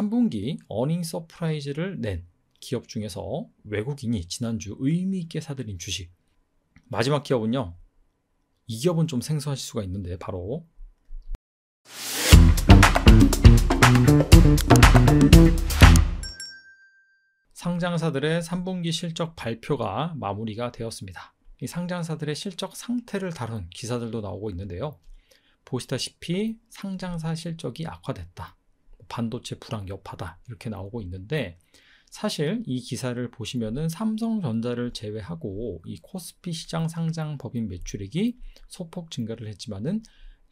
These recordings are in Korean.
3분기 어닝 서프라이즈를 낸 기업 중에서 외국인이 지난주 의미 있게 사들인 주식. 마지막 기업은요. 이 기업은 좀 생소하실 수가 있는데 바로 상장사들의 3분기 실적 발표가 마무리가 되었습니다. 이 상장사들의 실적 상태를 다룬 기사들도 나오고 있는데요. 보시다시피 상장사 실적이 악화됐다. 반도체 불황 여파다 이렇게 나오고 있는데 사실 이 기사를 보시면은 삼성전자를 제외하고 이 코스피 시장 상장 법인 매출액이 소폭 증가를 했지만은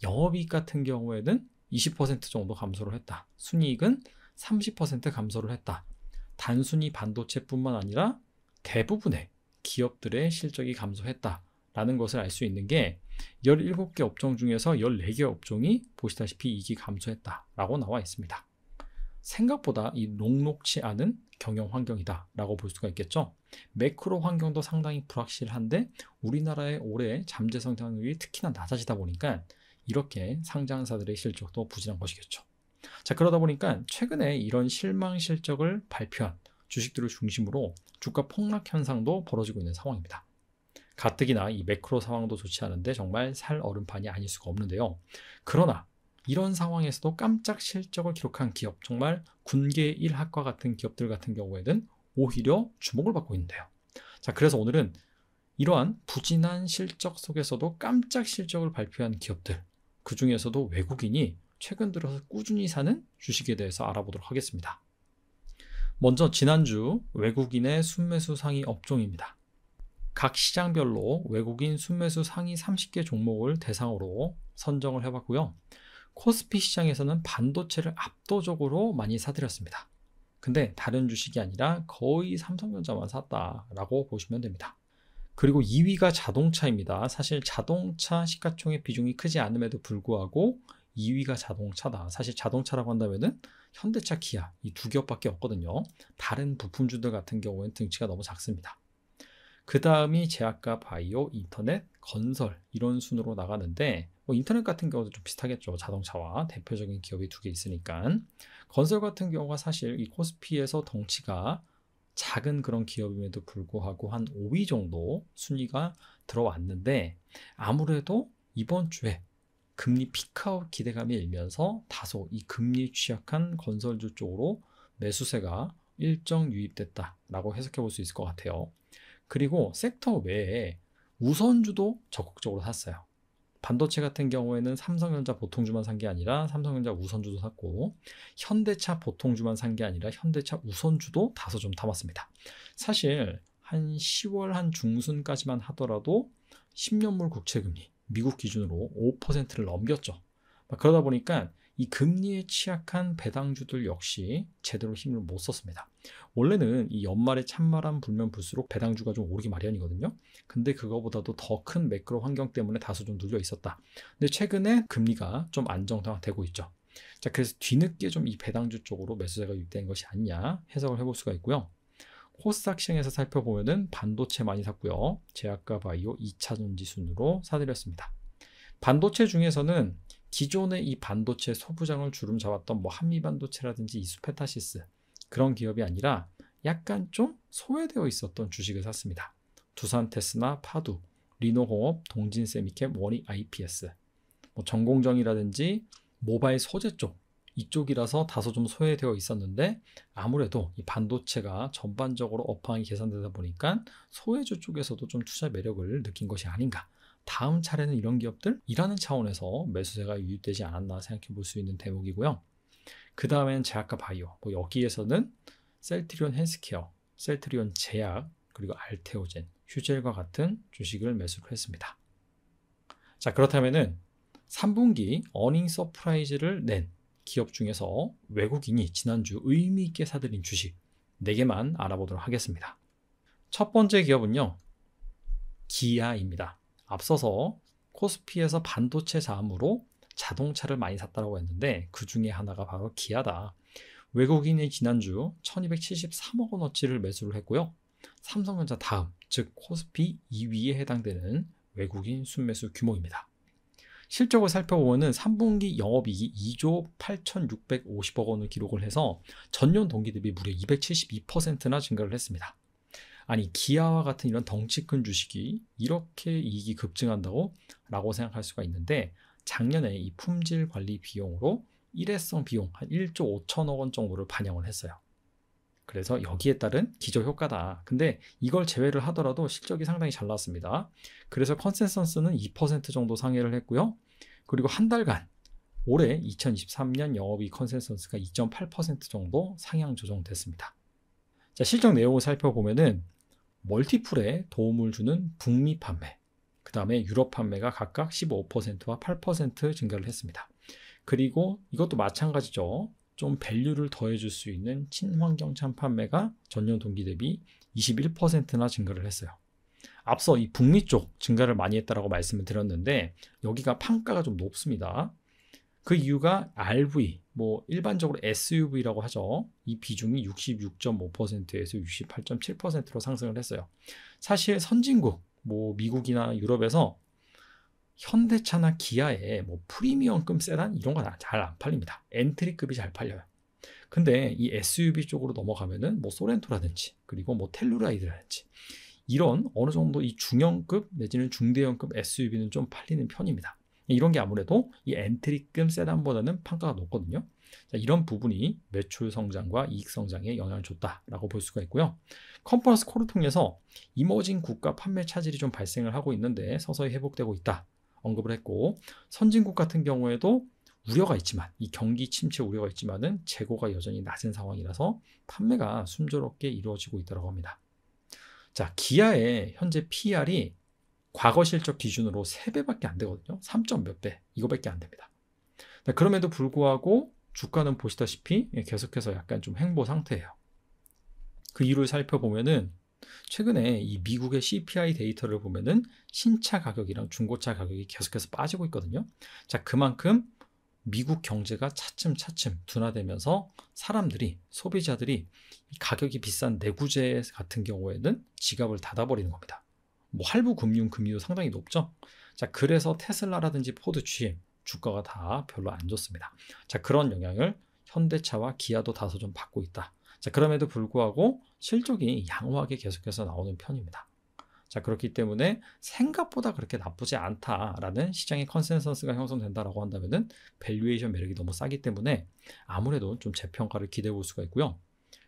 영업이익 같은 경우에는 20% 정도 감소를 했다. 순이익은 30% 감소를 했다. 단순히 반도체뿐만 아니라 대부분의 기업들의 실적이 감소했다. 라는 것을 알 수 있는 게 17개 업종 중에서 14개 업종이 보시다시피 이익이 감소했다. 라고 나와 있습니다. 생각보다 이 녹록치 않은 경영 환경이다라고 볼 수가 있겠죠. 매크로 환경도 상당히 불확실한데 우리나라의 올해 잠재 성장률이 특히나 낮아지다 보니까 이렇게 상장사들의 실적도 부진한 것이겠죠. 자, 그러다 보니까 최근에 이런 실망 실적을 발표한 주식들을 중심으로 주가 폭락 현상도 벌어지고 있는 상황입니다. 가뜩이나 이 매크로 상황도 좋지 않은데 정말 살 얼음판이 아닐 수가 없는데요. 그러나 이런 상황에서도 깜짝 실적을 기록한 기업, 정말 군계 1학과 같은 기업들 같은 경우에는 오히려 주목을 받고 있는데요. 자, 그래서 오늘은 이러한 부진한 실적 속에서도 깜짝 실적을 발표한 기업들, 그 중에서도 외국인이 최근 들어서 꾸준히 사는 주식에 대해서 알아보도록 하겠습니다. 먼저 지난주 외국인의 순매수 상위 업종입니다. 각 시장별로 외국인 순매수 상위 30개 종목을 대상으로 선정을 해봤고요. 코스피 시장에서는 반도체를 압도적으로 많이 사들였습니다. 근데 다른 주식이 아니라 거의 삼성전자만 샀다라고 보시면 됩니다. 그리고 2위가 자동차입니다. 사실 자동차 시가총액 비중이 크지 않음에도 불구하고 2위가 자동차다. 사실 자동차라고 한다면은 현대차, 기아 이 두 기업밖에 없거든요. 다른 부품주들 같은 경우에는 등치가 너무 작습니다. 그 다음이 제약과 바이오, 인터넷, 건설 이런 순으로 나가는데 뭐 인터넷 같은 경우도 좀 비슷하겠죠. 자동차와 대표적인 기업이 두 개 있으니까. 건설 같은 경우가 사실 이 코스피에서 덩치가 작은 그런 기업임에도 불구하고 한 5위 정도 순위가 들어왔는데 아무래도 이번 주에 금리 피크아웃 기대감이 일면서 다소 이 금리 취약한 건설주 쪽으로 매수세가 일정 유입됐다라고 해석해 볼 수 있을 것 같아요. 그리고 섹터 외에 우선주도 적극적으로 샀어요. 반도체 같은 경우에는 삼성전자 보통주만 산 게 아니라 삼성전자 우선주도 샀고 현대차 보통주만 산 게 아니라 현대차 우선주도 다소 좀 담았습니다. 사실 한 10월 한 중순까지만 하더라도 10년물 국채금리 미국 기준으로 5%를 넘겼죠. 그러다 보니까 이 금리에 취약한 배당주들 역시 제대로 힘을 못 썼습니다. 원래는 이 연말에 찬바람 불면 불수록 배당주가 좀 오르기 마련이거든요. 근데 그거보다도 더 큰 매크로 환경 때문에 다소 좀 눌려 있었다. 근데 최근에 금리가 좀 안정화되고 있죠. 자, 그래서 뒤늦게 좀 이 배당주 쪽으로 매수자가 유입된 것이 아니냐 해석을 해볼 수가 있고요. 코스닥 시장에서 살펴보면은 반도체 많이 샀고요. 제약과 바이오 2차전지 순으로 사드렸습니다. 반도체 중에서는 기존의 이 반도체 소부장을 주름 잡았던 뭐 한미 반도체라든지 이수페타시스 그런 기업이 아니라 약간 좀 소외되어 있었던 주식을 샀습니다. 두산 테스나 파두, 리노공업, 동진세미캡, 원이 IPS, 뭐 전공정이라든지 모바일 소재 쪽 이쪽이라서 다소 좀 소외되어 있었는데 아무래도 이 반도체가 전반적으로 업황이 개선되다 보니까 소외주 쪽에서도 좀 투자 매력을 느낀 것이 아닌가 다음 차례는 이런 기업들 일하는 차원에서 매수세가 유입되지 않았나 생각해 볼 수 있는 대목이고요. 그 다음엔 제약과 바이오. 뭐 여기에서는 셀트리온 헬스케어, 셀트리온 제약, 그리고 알테오젠, 휴젤과 같은 주식을 매수를 했습니다. 자, 그렇다면은 3분기 어닝 서프라이즈를 낸 기업 중에서 외국인이 지난주 의미 있게 사들인 주식 4개만 알아보도록 하겠습니다. 첫 번째 기업은요. 기아입니다. 앞서서 코스피에서 반도체 자음으로 자동차를 많이 샀다고 했는데 그 중에 하나가 바로 기아다. 외국인이 지난주 1273억 원어치를 매수를 했고요. 삼성전자 다음, 즉 코스피 2위에 해당되는 외국인 순매수 규모입니다. 실적을 살펴보면 3분기 영업이익이 2조 8,650억 원을 기록을 해서 전년 동기 대비 무려 272%나 증가를 했습니다. 아니 기아와 같은 이런 덩치 큰 주식이 이렇게 이익이 급증한다고 라고 생각할 수가 있는데 작년에 이 품질 관리 비용으로 일회성 비용 한 1조 5천억 원 정도를 반영을 했어요. 그래서 여기에 따른 기저 효과다. 근데 이걸 제외를 하더라도 실적이 상당히 잘 나왔습니다. 그래서 컨센서스는 2% 정도 상회를 했고요. 그리고 한 달간 올해 2023년 영업이 컨센서스가 2.8% 정도 상향 조정됐습니다. 자, 실적 내용을 살펴보면은 멀티플에 도움을 주는 북미 판매, 그 다음에 유럽 판매가 각각 15%와 8% 증가를 했습니다. 그리고 이것도 마찬가지죠. 좀 밸류를 더해줄 수 있는 친환경차 판매가 전년 동기 대비 21%나 증가를 했어요. 앞서 이 북미 쪽 증가를 많이 했다라고 말씀을 드렸는데 여기가 판가가 좀 높습니다. 그 이유가 RV, 뭐 일반적으로 SUV라고 하죠. 이 비중이 66.5%에서 68.7%로 상승을 했어요. 사실 선진국 뭐 미국이나 유럽에서 현대차나 기아의 뭐 프리미엄급 세단 이런 건 잘 안 팔립니다. 엔트리급이 잘 팔려요. 근데 이 SUV 쪽으로 넘어가면은 뭐 소렌토라든지 그리고 뭐 텔루라이드라든지 이런 어느 정도 이 중형급 내지는 중대형급 SUV는 좀 팔리는 편입니다. 이런 게 아무래도 이 엔트리급 세단보다는 판가가 높거든요. 자, 이런 부분이 매출 성장과 이익 성장에 영향을 줬다라고 볼 수가 있고요. 컨퍼런스 코를 통해서 이머징 국가 판매 차질이 좀 발생을 하고 있는데 서서히 회복되고 있다 언급을 했고 선진국 같은 경우에도 우려가 있지만 이 경기 침체 우려가 있지만은 재고가 여전히 낮은 상황이라서 판매가 순조롭게 이루어지고 있다고 합니다. 자, 기아의 현재 PR이 과거 실적 기준으로 3배밖에 안 되거든요. 3점 몇 배. 이거밖에 안 됩니다. 네, 그럼에도 불구하고 주가는 보시다시피 예, 계속해서 약간 좀 횡보 상태예요. 그 이유를 살펴보면은 최근에 이 미국의 CPI 데이터를 보면은 신차 가격이랑 중고차 가격이 계속해서 빠지고 있거든요. 자, 그만큼 미국 경제가 차츰 차츰 둔화되면서 사람들이 소비자들이 가격이 비싼 내구재 같은 경우에는 지갑을 닫아버리는 겁니다. 뭐 할부 금융 금리도 상당히 높죠. 자, 그래서 테슬라라든지 포드, GM 주가가 다 별로 안 좋습니다. 자, 그런 영향을 현대차와 기아도 다소 좀 받고 있다. 자, 그럼에도 불구하고 실적이 양호하게 계속해서 나오는 편입니다. 자, 그렇기 때문에 생각보다 그렇게 나쁘지 않다라는 시장의 컨센서스가 형성된다라고 한다면은 밸류에이션 매력이 너무 싸기 때문에 아무래도 좀 재평가를 기대해 볼 수가 있고요.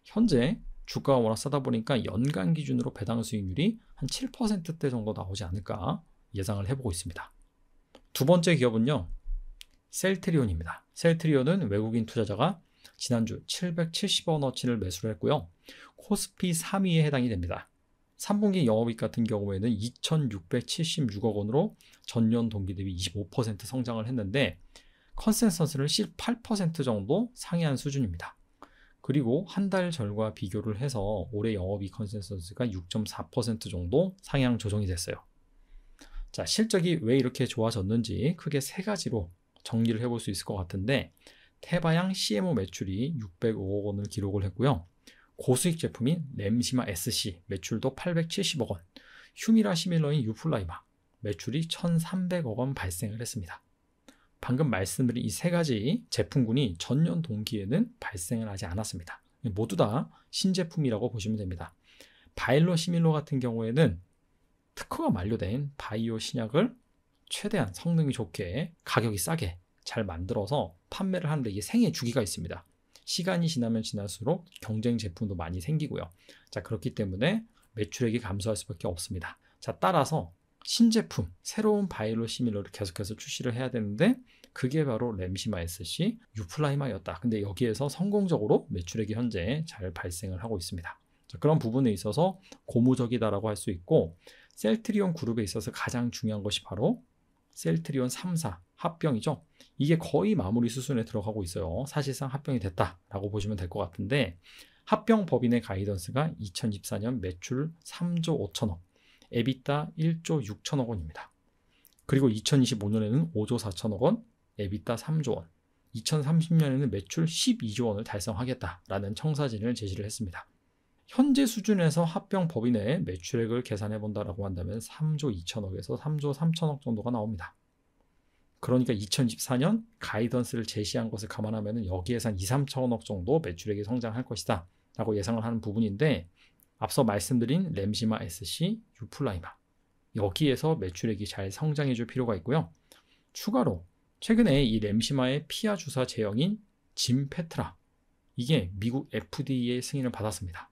현재 주가가 워낙 싸다 보니까 연간 기준으로 배당 수익률이 한 7%대 정도 나오지 않을까 예상을 해보고 있습니다. 두 번째 기업은요. 셀트리온입니다. 셀트리온은 외국인 투자자가 지난주 770원어치를 매수를 했고요. 코스피 3위에 해당이 됩니다. 3분기 영업이익 같은 경우에는 2,676억 원으로 전년 동기 대비 25% 성장을 했는데 컨센서스를 18% 정도 상회한 수준입니다. 그리고 한달절과 비교를 해서 올해 영업이 컨센서스가 6.4% 정도 상향 조정이 됐어요. 자, 실적이 왜 이렇게 좋아졌는지 크게 세 가지로 정리를 해볼 수 있을 것 같은데 태바양 CMO 매출이 605억 원을 기록을 했고요. 고수익 제품인 램시마 SC 매출도 870억 원, 휴미라 시밀러인 유플라이마 매출이 1,300억 원 발생을 했습니다. 방금 말씀드린 이 세 가지 제품군이 전년 동기에는 발생을 하지 않았습니다. 모두 다 신제품이라고 보시면 됩니다. 바일로 시밀로 같은 경우에는 특허가 만료된 바이오 신약을 최대한 성능이 좋게 가격이 싸게 잘 만들어서 판매를 하는데 이게 생애 주기가 있습니다. 시간이 지나면 지날수록 경쟁 제품도 많이 생기고요. 자, 그렇기 때문에 매출액이 감소할 수밖에 없습니다. 자, 따라서 신제품, 새로운 바이로 시밀러를 계속해서 출시를 해야 되는데 그게 바로 램시마 SC 유플라이마였다. 근데 여기에서 성공적으로 매출액이 현재 잘 발생을 하고 있습니다. 자, 그런 부분에 있어서 고무적이다라고 할 수 있고 셀트리온 그룹에 있어서 가장 중요한 것이 바로 셀트리온 3사 합병이죠. 이게 거의 마무리 수순에 들어가고 있어요. 사실상 합병이 됐다라고 보시면 될 것 같은데 합병 법인의 가이던스가 2024년 매출 3조 5천억, 에비타 1조 6천억 원입니다. 그리고 2025년에는 5조 4천억 원, 에비타 3조 원, 2030년에는 매출 12조 원을 달성하겠다라는 청사진을 제시를 했습니다. 현재 수준에서 합병 법인의 매출액을 계산해 본다라고 한다면 3조 2천억에서 3조 3천억 정도가 나옵니다. 그러니까 2024년 가이던스를 제시한 것을 감안하면 여기에서 2, 3천억 정도 매출액이 성장할 것이다 라고 예상을 하는 부분인데 앞서 말씀드린 램시마 SC, 유플라이마 여기에서 매출액이 잘 성장해 줄 필요가 있고요. 추가로 최근에 이 램시마의 피하 주사 제형인 짐페트라 이게 미국 FDA의 승인을 받았습니다.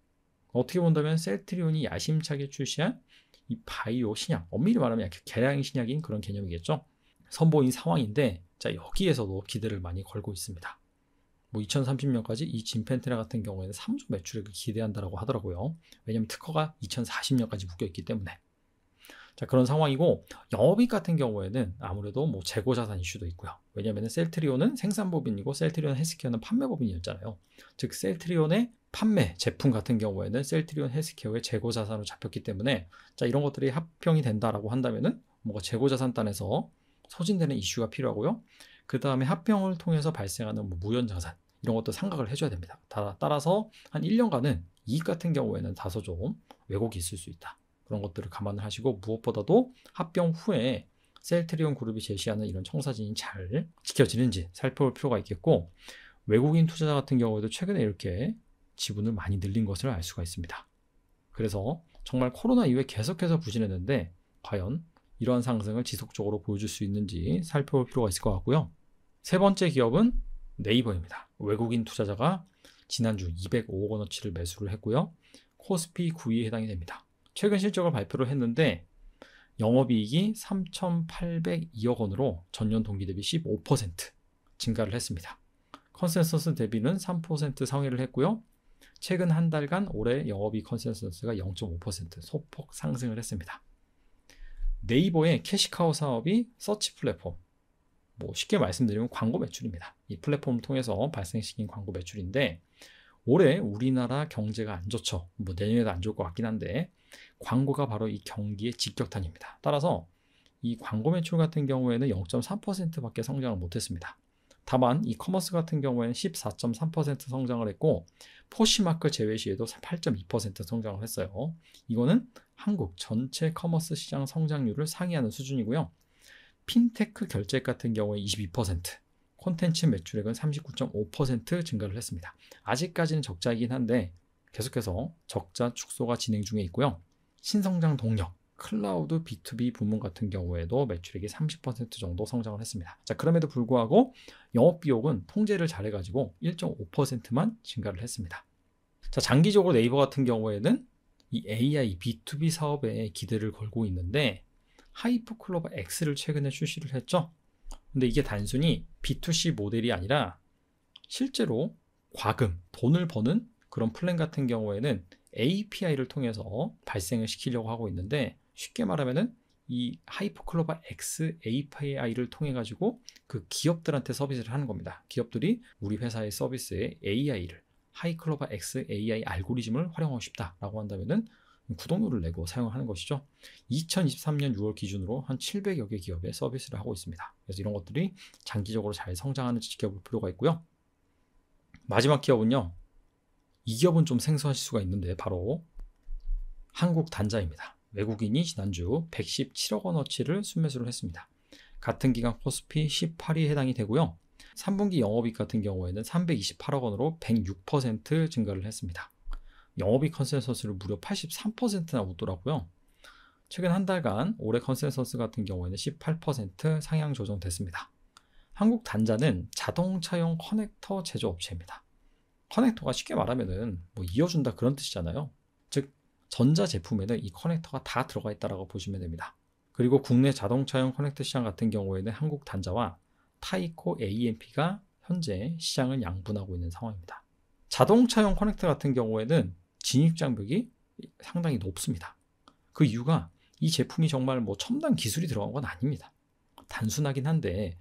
어떻게 본다면 셀트리온이 야심차게 출시한 이 바이오 신약, 엄밀히 말하면 약 개량 신약인 그런 개념이겠죠. 선보인 상황인데 자 여기에서도 기대를 많이 걸고 있습니다. 뭐 2030년까지 이 진펜테라 같은 경우에는 3조 매출액을 기대한다라고 하더라고요. 왜냐면 특허가 2040년까지 묶여 있기 때문에. 자 그런 상황이고 영업이익 같은 경우에는 아무래도 뭐 재고 자산 이슈도 있고요. 왜냐면은 셀트리온은 생산법인이고 셀트리온 헬스케어는 판매법인이었잖아요. 즉 셀트리온의 판매 제품 같은 경우에는 셀트리온 헬스케어의 재고 자산으로 잡혔기 때문에 자 이런 것들이 합병이 된다라고 한다면은 뭐가 재고 자산단에서 소진되는 이슈가 필요하고요. 그 다음에 합병을 통해서 발생하는 뭐 무연자산 이런 것도 생각을 해줘야 됩니다. 다, 따라서 한 1년간은 이익 같은 경우에는 다소 좀 왜곡이 있을 수 있다. 그런 것들을 감안을 하시고 무엇보다도 합병 후에 셀트리온 그룹이 제시하는 이런 청사진이 잘 지켜지는지 살펴볼 필요가 있겠고 외국인 투자자 같은 경우에도 최근에 이렇게 지분을 많이 늘린 것을 알 수가 있습니다. 그래서 정말 코로나 이후에 계속해서 부진했는데 과연 이러한 상승을 지속적으로 보여줄 수 있는지 살펴볼 필요가 있을 것 같고요. 세 번째 기업은 네이버입니다. 외국인 투자자가 지난주 205억 원어치를 매수를 했고요. 코스피 9위에 해당이 됩니다. 최근 실적을 발표를 했는데 영업이익이 3,802억 원으로 전년 동기 대비 15% 증가를 했습니다. 컨센서스 대비는 3% 상회를 했고요. 최근 한 달간 올해 영업이 컨센서스가 0.5% 소폭 상승을 했습니다. 네이버의 캐시카우 사업이 서치 플랫폼, 뭐 쉽게 말씀드리면 광고 매출입니다. 이 플랫폼을 통해서 발생시킨 광고 매출인데 올해 우리나라 경제가 안 좋죠. 뭐 내년에도 안 좋을 것 같긴 한데 광고가 바로 이 경기의 직격탄입니다. 따라서 이 광고 매출 같은 경우에는 0.3%밖에 성장을 못했습니다. 다만 이 커머스 같은 경우에는 14.3% 성장을 했고 포시마크 제외시에도 8.2% 성장을 했어요. 이거는 한국 전체 커머스 시장 성장률을 상회하는 수준이고요. 핀테크 결제 같은 경우에 22%, 콘텐츠 매출액은 39.5% 증가를 했습니다. 아직까지는 적자이긴 한데 계속해서 적자 축소가 진행 중에 있고요. 신성장 동력, 클라우드 B2B 부문 같은 경우에도 매출액이 30% 정도 성장을 했습니다. 자, 그럼에도 불구하고 영업 비용은 통제를 잘해 가지고 1.5%만 증가를 했습니다. 자, 장기적으로 네이버 같은 경우에는 이 AI B2B 사업에 기대를 걸고 있는데 하이퍼클로버 X를 최근에 출시를 했죠. 근데 이게 단순히 B2C 모델이 아니라 실제로 과금, 돈을 버는 그런 플랜 같은 경우에는 API를 통해서 발생을 시키려고 하고 있는데 쉽게 말하면은 이 하이퍼클로바 X API를 통해 가지고 그 기업들한테 서비스를 하는 겁니다. 기업들이 우리 회사의 서비스에 AI를 하이클로바 X AI 알고리즘을 활용하고 싶다라고 한다면은 구독료를 내고 사용하는 것이죠. 2023년 6월 기준으로 한 700여 개 기업에 서비스를 하고 있습니다. 그래서 이런 것들이 장기적으로 잘 성장하는지 지켜볼 필요가 있고요. 마지막 기업은요. 이 기업은 좀 생소하실 수가 있는데 바로 한국 단자입니다. 외국인이 지난주 117억 원어치를 순매수를 했습니다. 같은 기간 코스피 18이 해당이 되고요. 3분기 영업이익 같은 경우에는 328억 원으로 106% 증가를 했습니다. 영업이 컨센서스를 무려 83%나 웃더라고요. 최근 한 달간 올해 컨센서스 같은 경우에는 18% 상향 조정됐습니다. 한국 단자는 자동차용 커넥터 제조업체입니다. 커넥터가 쉽게 말하면은 뭐 이어준다 그런 뜻이잖아요. 즉 전자 제품에는 이 커넥터가 다 들어가 있다라고 보시면 됩니다. 그리고 국내 자동차용 커넥터 시장 같은 경우에는 한국 단자와 타이코 AMP가 현재 시장을 양분하고 있는 상황입니다. 자동차용 커넥터 같은 경우에는 진입 장벽이 상당히 높습니다. 그 이유가 이 제품이 정말 뭐 첨단 기술이 들어간 건 아닙니다. 단순하긴 한데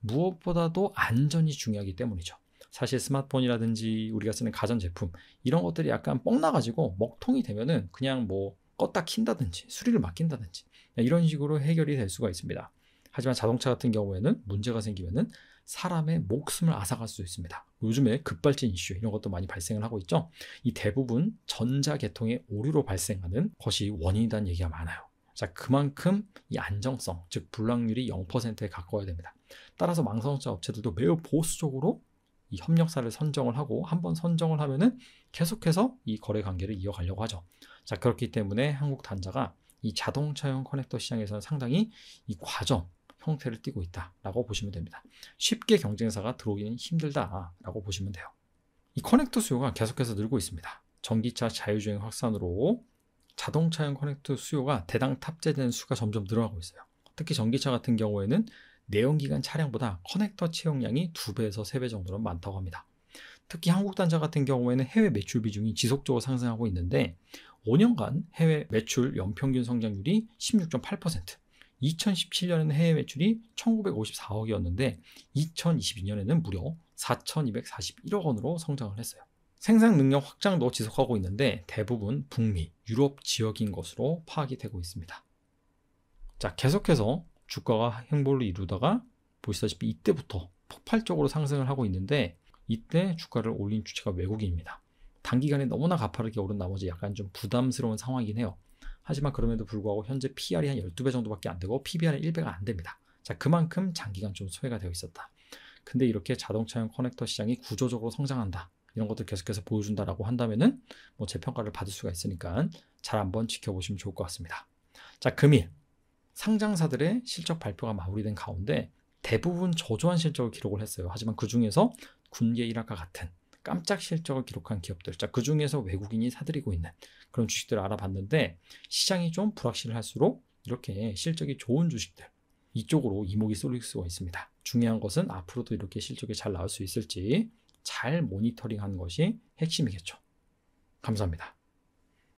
무엇보다도 안전이 중요하기 때문이죠. 사실 스마트폰이라든지 우리가 쓰는 가전 제품 이런 것들이 약간 뻥나가지고 먹통이 되면은 그냥 뭐 껐다 킨다든지 수리를 맡긴다든지 이런 식으로 해결이 될 수가 있습니다. 하지만 자동차 같은 경우에는 문제가 생기면은 사람의 목숨을 앗아갈 수 있습니다. 요즘에 급발진 이슈 이런 것도 많이 발생을 하고 있죠. 이 대부분 전자 계통의 오류로 발생하는 것이 원인이라는 얘기가 많아요. 자, 그만큼 이 안정성, 즉 불량률이 0%에 가까워야 됩니다. 따라서 망성자 업체들도 매우 보수적으로 이 협력사를 선정을 하고 한 번 선정을 하면은 계속해서 이 거래 관계를 이어가려고 하죠. 자, 그렇기 때문에 한국 단자가 이 자동차용 커넥터 시장에서는 상당히 이 과정, 형태를 띠고 있다라고 보시면 됩니다. 쉽게 경쟁사가 들어오기는 힘들다라고 보시면 돼요. 이 커넥터 수요가 계속해서 늘고 있습니다. 전기차 자율주행 확산으로 자동차용 커넥터 수요가 대당 탑재되는 수가 점점 늘어나고 있어요. 특히 전기차 같은 경우에는 내연기관 차량보다 커넥터 채용량이 2배에서 3배 정도는 많다고 합니다. 특히 한국 단자 같은 경우에는 해외 매출 비중이 지속적으로 상승하고 있는데 5년간 해외 매출 연평균 성장률이 16.8%, 2017년에는 해외 매출이 1954억이었는데 2022년에는 무려 4241억 원으로 성장을 했어요. 생산 능력 확장도 지속하고 있는데 대부분 북미, 유럽 지역인 것으로 파악이 되고 있습니다. 자, 계속해서 주가가 행보를 이루다가 보시다시피 이때부터 폭발적으로 상승을 하고 있는데 이때 주가를 올린 주체가 외국인입니다. 단기간에 너무나 가파르게 오른 나머지 약간 좀 부담스러운 상황이긴 해요. 하지만 그럼에도 불구하고 현재 PR이 한 12배 정도밖에 안 되고 PBR은 1배가 안 됩니다. 자, 그만큼 장기간 좀 소외가 되어 있었다. 근데 이렇게 자동차용 커넥터 시장이 구조적으로 성장한다. 이런 것도 계속해서 보여준다라고 한다면은 뭐 재평가를 받을 수가 있으니까 잘 한번 지켜보시면 좋을 것 같습니다. 자, 금일 상장사들의 실적 발표가 마무리된 가운데 대부분 저조한 실적을 기록을 했어요. 하지만 그 중에서 군계 일학과 같은 깜짝 실적을 기록한 기업들, 자, 그 중에서 외국인이 사들이고 있는 그런 주식들을 알아봤는데 시장이 좀 불확실할수록 이렇게 실적이 좋은 주식들, 이쪽으로 이목이 쏠릴 수가 있습니다. 중요한 것은 앞으로도 이렇게 실적이 잘 나올 수 있을지 잘 모니터링 하는 것이 핵심이겠죠. 감사합니다.